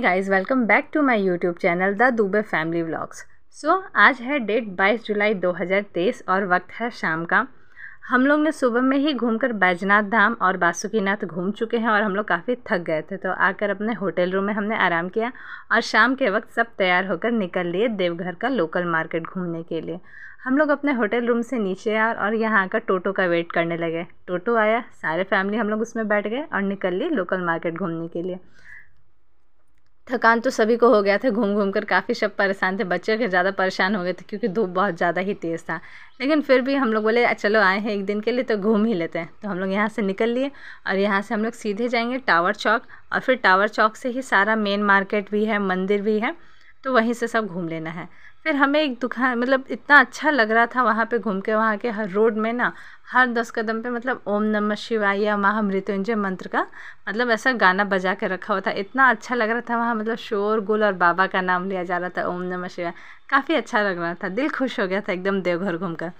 guys welcome back to my YouTube channel the Dubey family vlogs so आज है date 22 जुलाई 2023 और वक्त है शाम का हम लोग ने सुबह में ही घूमकर बैजनाथ धाम और बासुकीनाथ घूम चुके हैं और हम लोग काफ़ी थक गए थे तो आकर अपने होटल रूम में हमने आराम किया और शाम के वक्त सब तैयार होकर निकल लिए देवघर का लोकल मार्केट घूमने के लिए हम लोग अपने होटल रूम से नीचे आए और यहाँ आकर टोटो का वेट करने लगे टोटो आया सारे फैमिली हम लोग उसमें बैठ गए और निकल लिए लोकल मार्केट घूमने के लिए थकान तो सभी को हो गया था घूम घूम कर काफ़ी सब परेशान थे बच्चे के ज़्यादा परेशान हो गए थे क्योंकि धूप बहुत ज़्यादा ही तेज़ था लेकिन फिर भी हम लोग बोले अच्छा, चलो आए हैं एक दिन के लिए तो घूम ही लेते हैं तो हम लोग यहाँ से निकल लिए और यहाँ से हम लोग सीधे जाएंगे टावर चौक और फिर टावर चौक से ही सारा मेन मार्केट भी है मंदिर भी है तो वहीं से सब घूम लेना है फिर हमें एक दुकान मतलब इतना अच्छा लग रहा था वहाँ पे घूम के वहाँ के हर रोड में ना हर दस कदम पे मतलब ओम नमः शिवाय या महामृत्युंजय मंत्र का मतलब ऐसा गाना बजा के रखा हुआ था इतना अच्छा लग रहा था वहाँ मतलब शोर गुल और बाबा का नाम लिया जा रहा था ओम नमः शिवाय काफ़ी अच्छा लग रहा था दिल खुश हो गया था एकदम देवघर घूम कर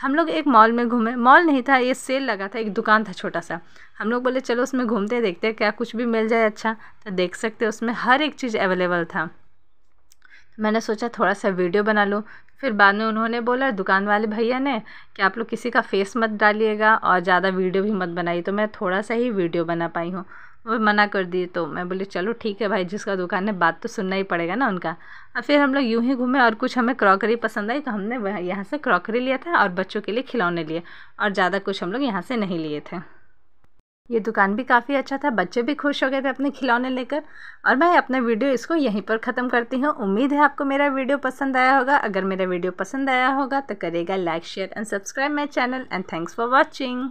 हम लोग एक मॉल में घूमे मॉल नहीं था ये सेल लगा था एक दुकान था छोटा सा हम लोग बोले चलो उसमें घूमते देखते क्या कुछ भी मिल जाए अच्छा तो देख सकते उसमें हर एक चीज़ अवेलेबल था मैंने सोचा थोड़ा सा वीडियो बना लूँ फिर बाद में उन्होंने बोला दुकान वाले भैया ने कि आप लोग किसी का फेस मत डालिएगा और ज़्यादा वीडियो भी मत बनाई तो मैं थोड़ा सा ही वीडियो बना पाई हूँ वो मना कर दिए तो मैं बोली चलो ठीक है भाई जिसका दुकान है बात तो सुनना ही पड़ेगा ना उनका और फिर हम लोग यूँ ही घूमे और कुछ हमें क्रॉकरी पसंद आई तो हमने यहाँ से क्रॉकरी लिया था और बच्चों के लिए खिलौने लिए और ज़्यादा कुछ हम लोग यहाँ से नहीं लिए थे ये दुकान भी काफ़ी अच्छा था बच्चे भी खुश हो गए थे अपने खिलौने लेकर और मैं अपना वीडियो इसको यहीं पर ख़त्म करती हूँ उम्मीद है आपको मेरा वीडियो पसंद आया होगा अगर मेरा वीडियो पसंद आया होगा तो करेगा like share and subscribe my channel and thanks for watching